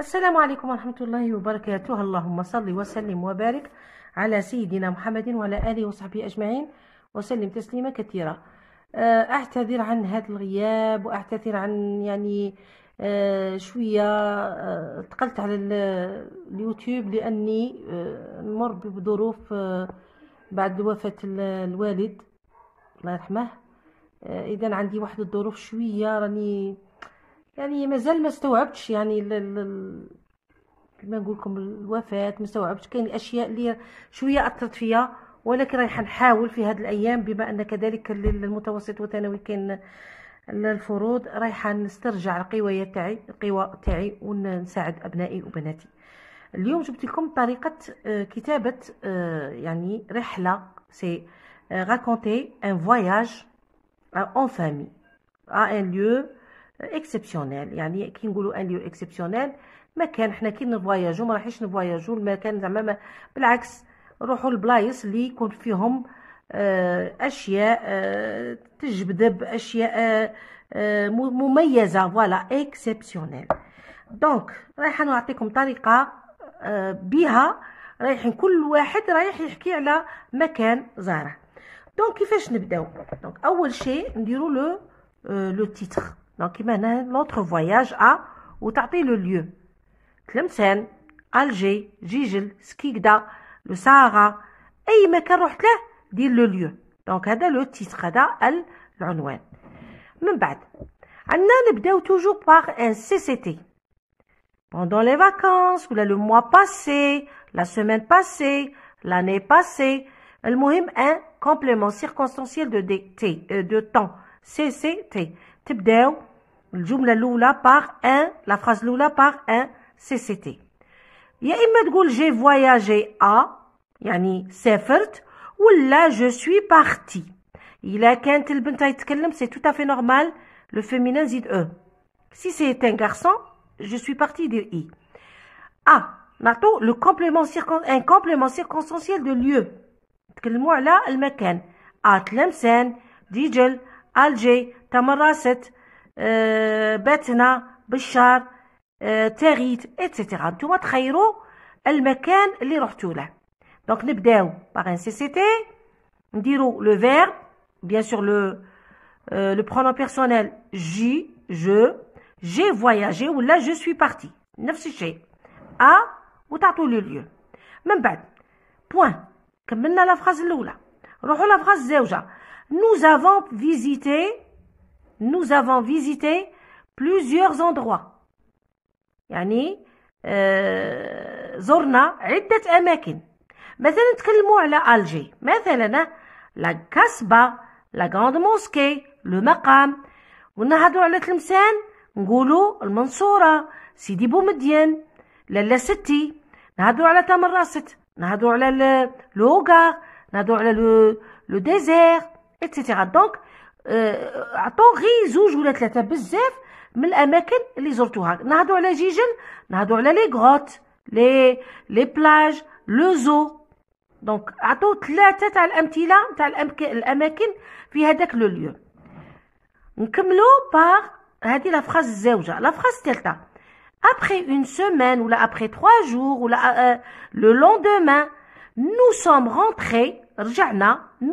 السلام عليكم ورحمة الله وبركاته اللهم صل وسلم وبارك على سيدنا محمد وعلى آله وصحبه أجمعين وسلم تسليما كثيرا آه، أعتذر عن هذا الغياب وأعتذر عن يعني آه، شوية آه، تقلت على اليوتيوب لأني نمر بظروف بعد وفاة الوالد الله يرحمه إذا عندي واحد الظروف شوية راني يعني مازال ما استوعبتش يعني كما نقول لكم الوفاه ما استوعبتش كاين الاشياء اللي شويه اثرت فيا ولكن رايحه نحاول في هذه الايام بما ان كذلك للمتوسط والثانوي كاين الفروض رايحه نسترجع القوايه تاعي القوى تاعي ونساعد ابنائي وبناتي اليوم جبت لكم طريقه آه، كتابه آه، يعني رحله سي راكونتي ان فواياج اون فامي ا ان ليو اكسبسيونيل يعني كي نقولوا ان ليو اكسبسيونيل مكان حنا كي نفواياجو ما راحيش نفواياجو المكان زعما بالعكس نروحوا لبلايص اللي يكون فيهم آه، اشياء آه، تجذب اشياء آه، مميزه فوالا اكسبسيونيل دونك رايحه نعطيكم طريقه بها رايحين كل واحد رايح يحكي على مكان زاره دونك كيفاش نبداو دونك اول شيء نديرو لو لو تيتر Donc, il notre un voyage à ou t'as le lieu. Tlemcen, Alger, Gigil Skigda, le Sahara. Et il y là, dit le lieu. Donc, c'est le titre de l'anouen. Même bad. Annan toujours par un CCT. Pendant les vacances, le mois passé, la semaine passée, l'année passée, le mohim un complément circonstanciel de, euh, de temps. CCT. Type deux, jumle par un, la phrase lula » par un C.C.T. j'ai voyagé à, y'a ni où là je suis parti. Il a c'est tout à fait normal, le féminin dit e. Si c'est un garçon, je suis parti de « i. Ah, maintenant le complément circon, un complément circonstanciel de lieu. Kelmoua là le mecan, cest lemsen dijel al tamaraset, Tamarasset, euh, Betna, Bichar, euh, Terit, etc. Tout va va choisir le lieu où ils sont Donc, on commence par un CCT. On dit le verbe. Bien sûr, euh, le pronom personnel. J, je. J'ai voyagé ou là je suis parti. Nous même chose. A, vous le lieu. Mais point. Nous termine la phrase première. On va aller à la phrase d'aujourd'hui nous avons visité, nous avons visité plusieurs endroits. يعني آه زرنا عدة أماكن مثلا نتكلموا على الجي مثلا لا كاسبا لا غاند موسكي لو مقام ونهضروا على تلمسان نقولوا المنصوره سيدي بومدين لالا ستي نهضروا على تمراست نهضروا على لوغا نهضروا على لو ديزير اتسيتيرا دونك عطو غير زوج ولا ثلاثه بزاف من الاماكن اللي زرتوها نهضروا على جيجل نهضروا على لي غوت لي لي بلاج لو زو دونك عطو ثلاثه تاع الامثله تاع الاماكن في هذاك لو ليو نكملوا بار هذه لا فراس الزوجه لا فراس الثالثه après une semaine ou là après trois jours ou là euh, le lendemain nous sommes rentrés nous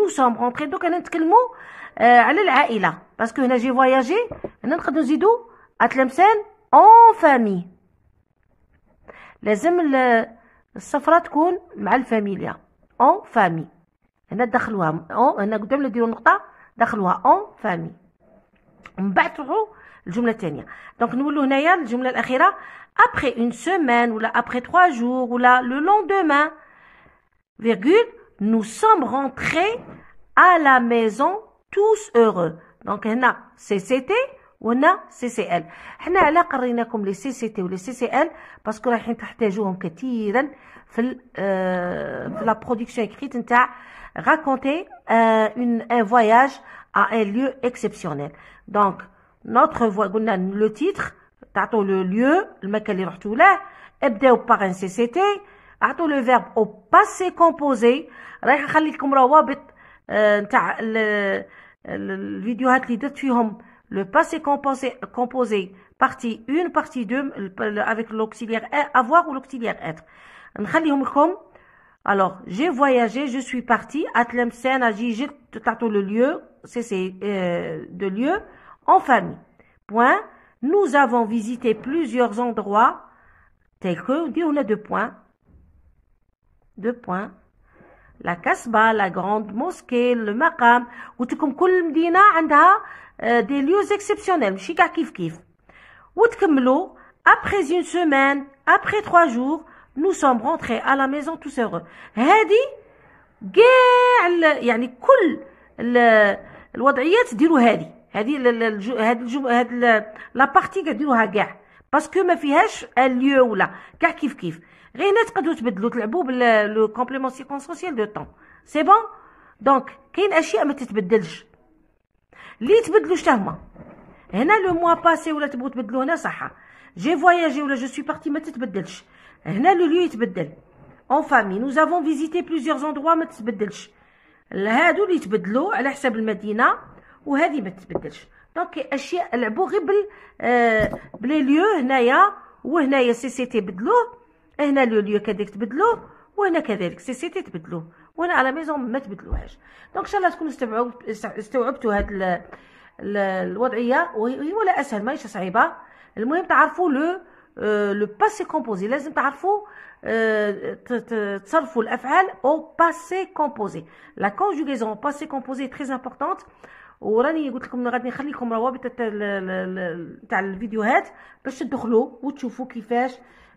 sommes entrés Donc, Parce que nous voyagé, en famille. Les gens la famille Parce famille. Nous avons fait Nous avons fait Nous avons fait famille. famille. famille. Nous avons la Nous famille. Nous avons la la nous sommes rentrés à la maison tous heureux. Donc, on a CCT ou on a CCL. On a là, comme les CCT ou les CCL, parce que là, on a dans la production écrite, on a raconté euh, un voyage à un lieu exceptionnel. Donc, notre voie, le titre, le lieu, le mec qui est là, par un CCT, اعطوا لو فيرب او باسي كومبوزي رايح نخلي لكم روابط نتاع الفيديوهات اللي درت فيهم le passé composé, composé partie 1 partie 2 avec l'auxiliaire avoir ou l'auxiliaire être نخليهم لكم alors j'ai voyagé je suis parti à Tlemcen j'ai tout le lieu c'est euh, de lieu en famille point nous avons visité plusieurs endroits tels que on a deux points deux points. La Casbah, la grande mosquée, le makam, Ou tu comme كل عندها des lieux exceptionnels. ماشي كاع comme après une semaine, après trois jours, nous sommes rentrés à la maison tous heureux. le, كاع يعني كل الوضعيات ديروا باسكو ما فيهاش ليو ولا كاع كيف كيف غير هنا تقدروا تبدلوا تلعبوا باللو كومبليمون سيكونسونسيال دو طون سي بون دونك كاين اشياء ما تتبدلش لي يتبدلوا حتى هما هنا لو موا باسي ولا تبغوا تبدلوا هنا صح جي فواياجي ولا جو سوي بارتي ما تتبدلش هنا لو ليو يتبدل اون فامي نو افون فيزيتي بليزيوغ زوندروا ما تتبدلش هادو اللي يتبدلوا على حساب المدينه وهذه ما تتبدلش دونك اشياء لعبوا غير بال بلي ليو هنايا وهنايا سي سي تي بدلوه هنا لو ليو كذلك تبدلوه وهنا كذلك سي سي تي تبدلوه وهنا على ميزون ما تبدلوهاش دونك ان شاء الله تكونوا استوعبوا استوعبتوا هاد الوضعيه وهي ولا اسهل ماهيش صعيبه المهم تعرفوا لو لو باسي كومبوزي لازم تعرفوا تصرفوا الافعال او باسي كومبوزي لا كونجوغيزون باسي كومبوزي تري امبورطونت وراني قلت لكم غادي نخلي لكم روابط تاع الفيديوهات باش تدخلوا وتشوفوا كيفاش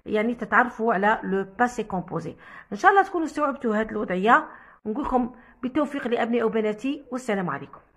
يعني تتعرفوا على لو باسي كومبوزي ان شاء الله تكونوا استوعبتوا هذه الوضعيه نقول لكم بالتوفيق لابنائي وبناتي والسلام عليكم